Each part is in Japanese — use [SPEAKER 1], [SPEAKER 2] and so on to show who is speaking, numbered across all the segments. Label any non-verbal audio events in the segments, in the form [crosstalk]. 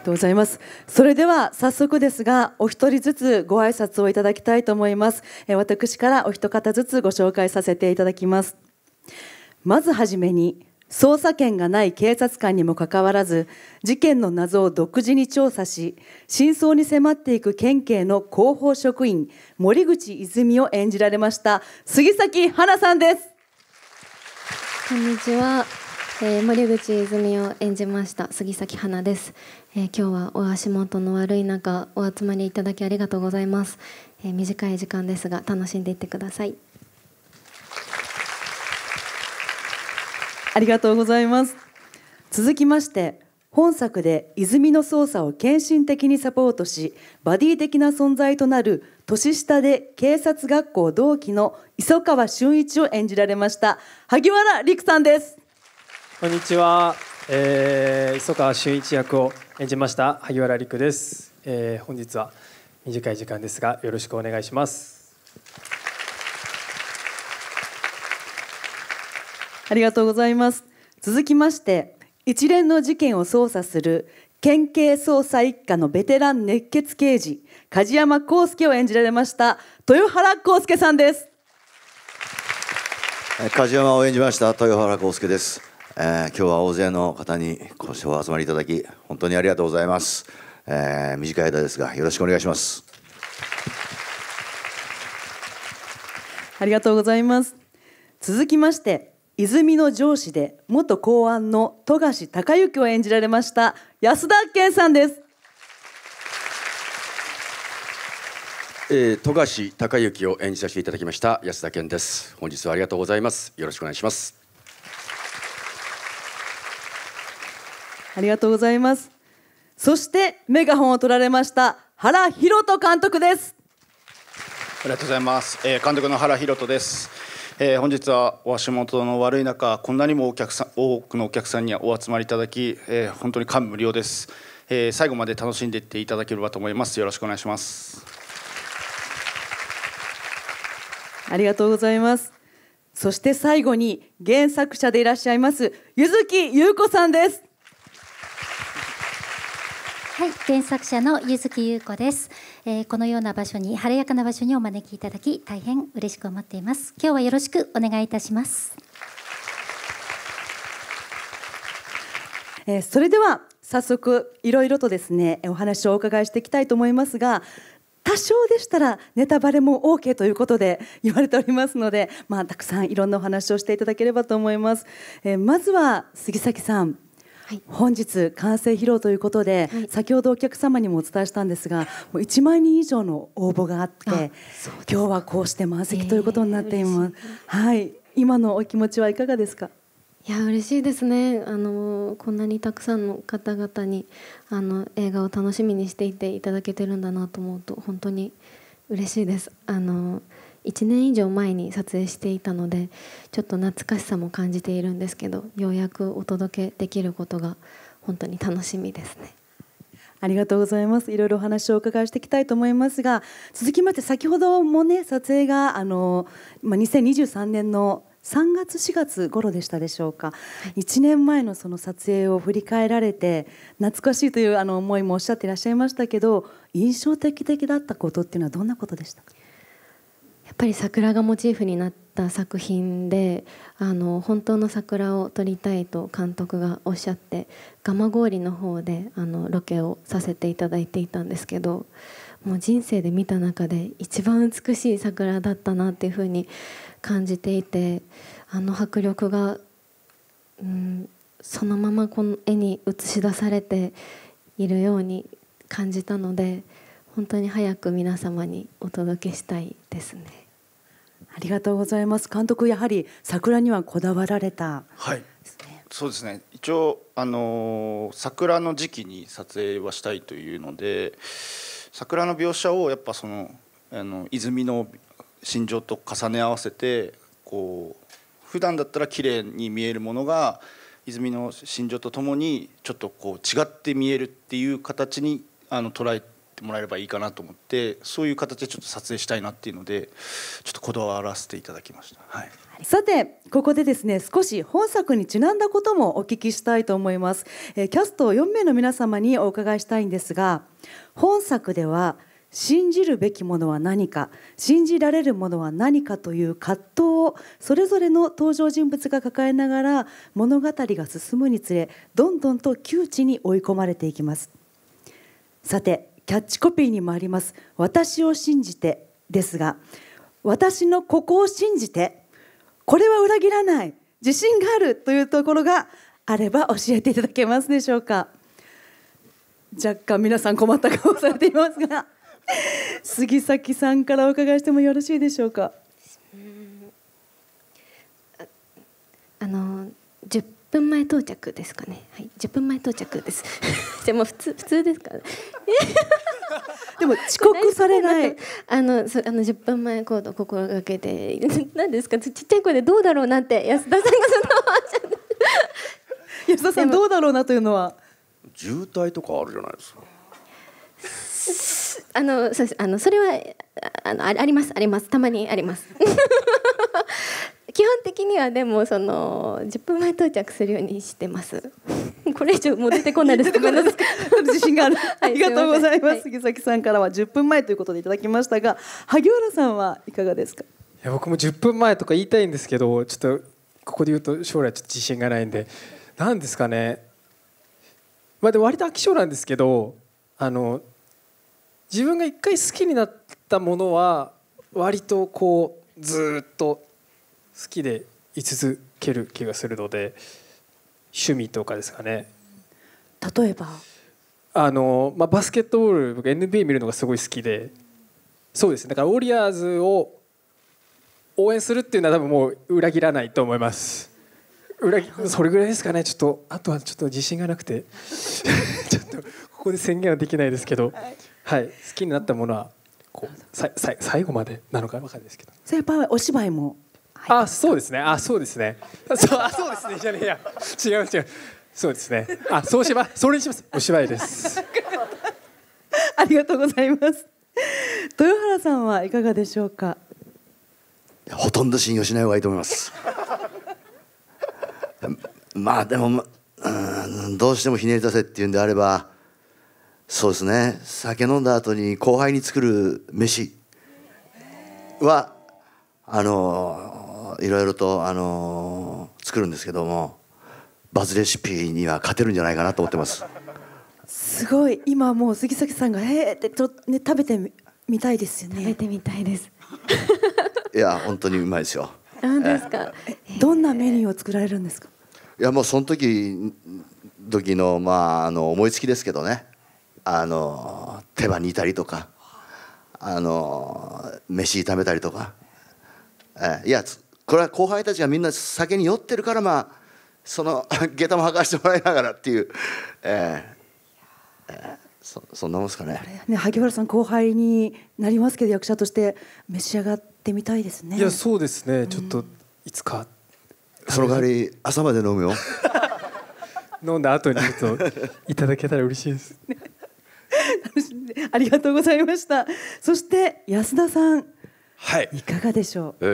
[SPEAKER 1] がとうございますそれでは早速ですがお一人ずつご挨拶をいただきたいと思います私からお一方ずつご紹介させていただきますまずはじめに捜査権がない警察官にもかかわらず事件の謎を独自に調査し真相に迫っていく県警の広報職員森口泉を演じられました杉咲花さんです
[SPEAKER 2] こんにちはえー、森口泉を演じました杉咲花です、えー、今日はお足元の悪い中お集まりいただきありがとうございます、えー、短い時間ですが楽しんでいってください
[SPEAKER 1] ありがとうございます続きまして本作で泉の捜査を献身的にサポートしバディ的な存在となる年下で警察学校同期の磯川俊一を演じられました萩原陸さんです
[SPEAKER 3] こんにちは、えー、磯川俊一役を演じました萩原陸です、えー、本日は短い時間ですがよろしくお願いしま
[SPEAKER 1] すありがとうございます続きまして一連の事件を捜査する県警捜査一課のベテラン熱血刑事梶山康介を演じられました豊原康介さんです
[SPEAKER 4] 梶山を演じました豊原康介ですえー、今日は大勢の方にご視聴お集まりいただき本当にありがとうございます、えー、短い間ですがよろしくお願いします
[SPEAKER 1] ありがとうございます続きまして泉の上司で元公安の富樫孝之を演じられました安田健さんです
[SPEAKER 5] えー、富樫孝之を演じさせていただきました安田健です本日はありがとうございますよろしくお願いします
[SPEAKER 1] ありがとうございますそしてメガホンを取られました原博人監督です
[SPEAKER 6] ありがとうございます、えー、監督の原博人ですえー、本日はお足元の悪い中こんなにもお客さん多くのお客さんにお集まりいただき、えー、本当に感無量です、えー、最後まで楽しんでいっていただければと思いますよろしくお願いします
[SPEAKER 1] ありがとうございますそして最後に原作者でいらっしゃいます柚木優子さんです
[SPEAKER 2] はい、原作者の柚木優子です、えー、このような場所に晴れやかな場所にお招きいただき大変嬉しく思っています。今日はよろしくお願いいたします。
[SPEAKER 1] えー、それでは早速いろいろとですねお話をお伺いしていきたいと思いますが多少でしたらネタバレも OK ということで言われておりますので、まあ、たくさんいろんなお話をしていただければと思います。えー、まずは杉崎さん本日完成披露ということで、はい、先ほどお客様にもお伝えしたんですがもう1万人以上の応募があって今日はこうして満席ということになっています。えー、はい今のお気持ちはいかがです
[SPEAKER 2] かいや嬉しいですねあのこんなにたくさんの方々にあの映画を楽しみにしていていただけてるんだなと思うと本当に嬉しいですあの1年以上前に撮影していたのでちょっと懐かしさも感じているんですけどようやくお届けできることが本当に楽しみですね。
[SPEAKER 1] ありがとうございます。いろいろお話をお伺いしていきたいと思いますが、続きまして先ほどもね撮影があのまあ2023年の3月4月頃でしたでしょうか、はい、1年前のその撮影を振り返られて懐かしいというあの思いもおっしゃっていらっしゃいましたけど印象的的だったことっていうのはどんなことでしたか
[SPEAKER 2] やっぱり桜がモチーフになった作品であの本当の桜を撮りたいと監督がおっしゃって蒲郡の方であのロケをさせていただいていたんですけどもう人生で見た中で一番美しい桜だったなっていうふうに感じていてあの迫力が、うん、そのままこの絵に映し出されているように感じたので本当に早く皆様にお届けしたいですね。りがとうございます監督やはり桜にはこだわられ
[SPEAKER 1] た、ね、
[SPEAKER 6] はいそうですね一応あの桜の時期に撮影はしたいというので桜の描写をやっぱそのあの泉の心情と重ね合わせてこう普段だったら綺麗に見えるものが泉の心情とともにちょっとこう違って見えるっていう形にあの捉えってもらえればいいかなと思ってそういう形でちょっと撮影したいなっていうのでちょっとこだわらせていただきました。はい
[SPEAKER 1] さてここでですね少し本作にちなんだこともお聞きしたいと思います、えー、キャスト4名の皆様にお伺いしたいんですが本作では信じるべきものは何か信じられるものは何かという葛藤をそれぞれの登場人物が抱えながら物語が進むにつれどんどんと窮地に追い込まれていきますさてキャッチコピーにもあります「私を信じて」ですが私のここを信じてこれは裏切らない自信があるというところがあれば教えていただけますでしょうか若干皆さん困った顔されていますが杉崎さんからお伺いし
[SPEAKER 2] てもよろしいでしょうかあの10分前到着ですかね。はい、1分前到着です。じ [laughs] ゃもう普通普通ですか、ね。[laughs] でも遅刻されない。[laughs] あのそあの10分前行動心がけてなんですかちっちゃい声でどうだろうなんて安田さんがその安田さんどうだろうなというのは渋滞とかあるじゃないですか。あのそうあのそれはあのありますありますたまにあります。基本的にはでもその10分前到着するようにしてます [laughs] これ以上もう出てこないです [laughs] ごめんなさい自
[SPEAKER 1] 信がある、ありがとうございます杉崎さんからは10分前ということでいただきましたが萩原さんはいかがですかい
[SPEAKER 3] や僕も10分前とか言いたいんですけどちょっとここで言うと将来ちょっと自信がないんで何ですかねまあで割と飽き性なんですけどあの自分が一回好きになったものは割とこうずっと好きで居続ける気がするので趣味とかですかね例えばあの、まあ、バスケットボール僕 NBA 見るのがすごい好きでそうですねだからウォリアーズを応援するっていうのは多分もう裏切らないと思います裏切それぐらいですかねちょっとあとはちょっと自信がなくて [laughs] ちょっとここで宣言はできないですけど、はい、好きになったものはこうささ最後までなのか分かんないですけどそれやっぱお芝居もあそうですねあそうですねそうあそうですねじゃねえや違う違うそうですねあそうしまそれにしますお芝居で
[SPEAKER 1] す [laughs] ありがとうございます豊原さんはいかがでしょうか
[SPEAKER 4] ほとんど信用しない方がいいと思います [laughs] まあでも、うん、どうしてもひねり出せっていうんであればそうですね酒飲んだ後に後輩に作る飯はあのいろいろと、あのー、作るんですけどもバズレシピには勝てるんじゃないかなと思ってます。
[SPEAKER 1] すごい今もう杉崎さんが「へえ」ってと、ね、食べてみたいですよね。食べてみたいです
[SPEAKER 4] [laughs] いや本当にうまいですよ。
[SPEAKER 1] 何ですか。どんなメニューを作られるんですか。
[SPEAKER 4] いやもうその時時のまああの思いつきですけどね。あの手羽煮たりとか、あの飯炒めたりとか、えいやこれは後輩たちがみんな酒に酔ってるからまあその [laughs] 下駄も履かしてもらいながらっていう、え
[SPEAKER 3] ー、えー、そそんなもんですかね
[SPEAKER 1] ね萩原さん後輩になりますけど役者として召し上がってみたいですねい
[SPEAKER 3] やそうですね、うん、ちょっといつかその代わり朝まで飲むよ [laughs] 飲んだ後にちょっといただけたら嬉しいです
[SPEAKER 1] ありがとうございましたそして安田さん
[SPEAKER 5] はいいかがでしょう、え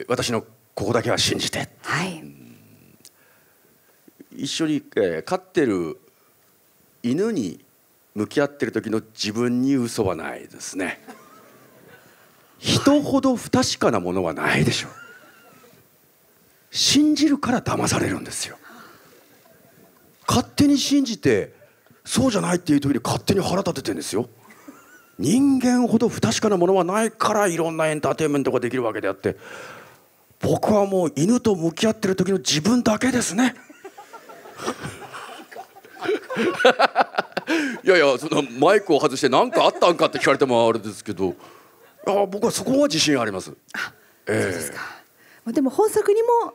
[SPEAKER 5] ー、私のここだけは信じて、はい、一緒に、えー、飼ってる犬に向き合ってる時の自分に嘘はないですね人ほど不確かなものはないでしょう信じるから騙されるんですよ勝手に信じてそうじゃないっていう時に勝手に腹立ててんですよ人間ほど不確かなものはないからいろんなエンターテインメントができるわけであって僕はもう犬と向き合ってる時の自分だけですね。[laughs] いやいやそのマイクを外して何かあったんかって聞かれてもあれですけどあ僕はそこは自信あります。あえー、
[SPEAKER 1] そでも本作にも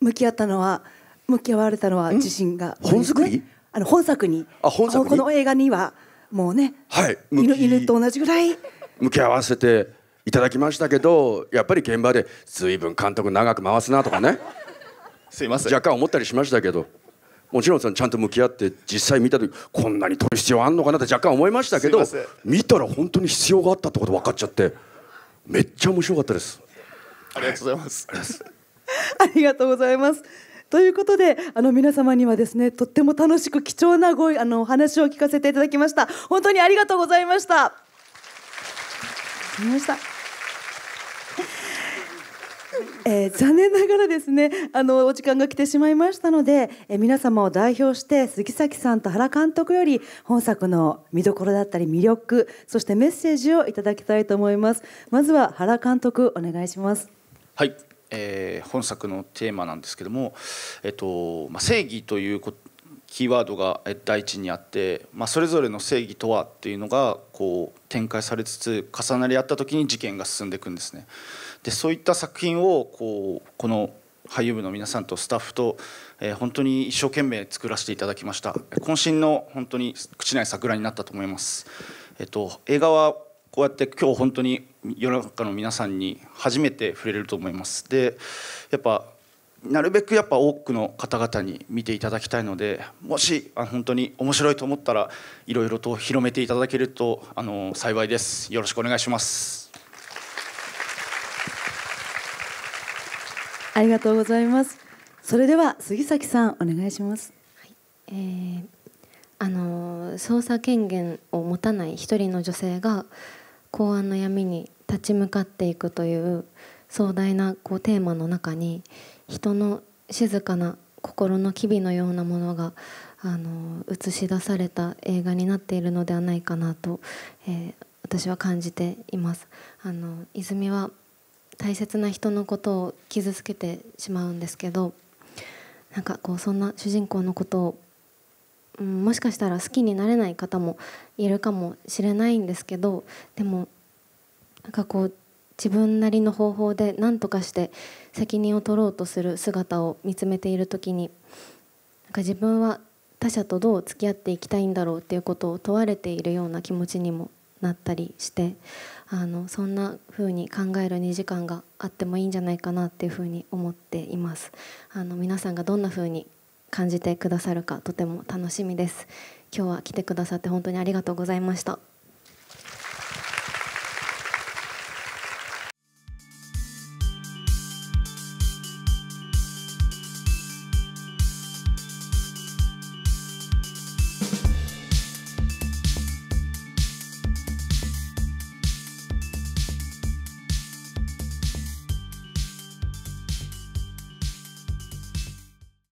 [SPEAKER 1] 向き合ったのは向き合われたのは自信が、ね、本作にあの本作にあ本作この映画にはもうね、はい、犬犬と同じぐらい
[SPEAKER 5] 向き合わせていただきましたけどやっぱり現場で随分監督長く回すなとかね [laughs] すいません若干思ったりしましたけどもちろんそのちゃんと向き合って実際見た時こんなに取る必要あんのかなって若干思いましたけど見たら本当に必要があったってこと分かっちゃってめっちゃ面白かったです
[SPEAKER 1] ありがとうございます、ありがとうございます。ということであの皆様にはですねとっても楽しく貴重なごあのお話を聞かせていただきました本当にありがとうございました。ましたえー、残念ながらですねあのお時間が来てしまいましたので、えー、皆様を代表して杉咲さんと原監督より本作の見どころだったり魅力そしてメッセージをいただきたいと思いますまずは原監督お願いします
[SPEAKER 6] はいえー、本作のテーマなんですけども、えっとまあ、正義というキーワードが第一にあって、まあ、それぞれの正義とはっていうのがこう展開されつつ重なり合った時に事件が進んでいくんですね。でそういった作品をこうこの俳優部の皆さんとスタッフと、えー、本当に一生懸命作らせていただきました渾身の本当に口内桜になったと思います、えっと、映画はこうやって今日本当に世の中の皆さんに初めて触れると思いますでやっぱなるべくやっぱ多くの方々に見ていただきたいのでもしあ本当に面白いと思ったらいろいろと広めていただけるとあの幸いですよろしくお願いします
[SPEAKER 1] ありがとうございますそれでは
[SPEAKER 2] 杉崎さんお願いします、はいえー、あの捜査権限を持たない一人の女性が公安の闇に立ち向かっていくという壮大なこうテーマの中に人の静かな心の機微のようなものがあの映し出された映画になっているのではないかなと、えー、私は感じています。あの泉は大切な人のことを傷つけてしまうんですけどなんかこうそんな主人公のことをうん、もしかしたら好きになれない方もいるかもしれないんですけどでもなんかこう自分なりの方法で何とかして責任を取ろうとする姿を見つめている時になんか自分は他者とどう付き合っていきたいんだろうっていうことを問われているような気持ちにもなったりしてあのそんな風に考える2時間があってもいいんじゃないかなっていう風に思っています。あの皆さんがどんな風に感じてくださるかとても楽しみです今日は来てくださって本当にありがとうございました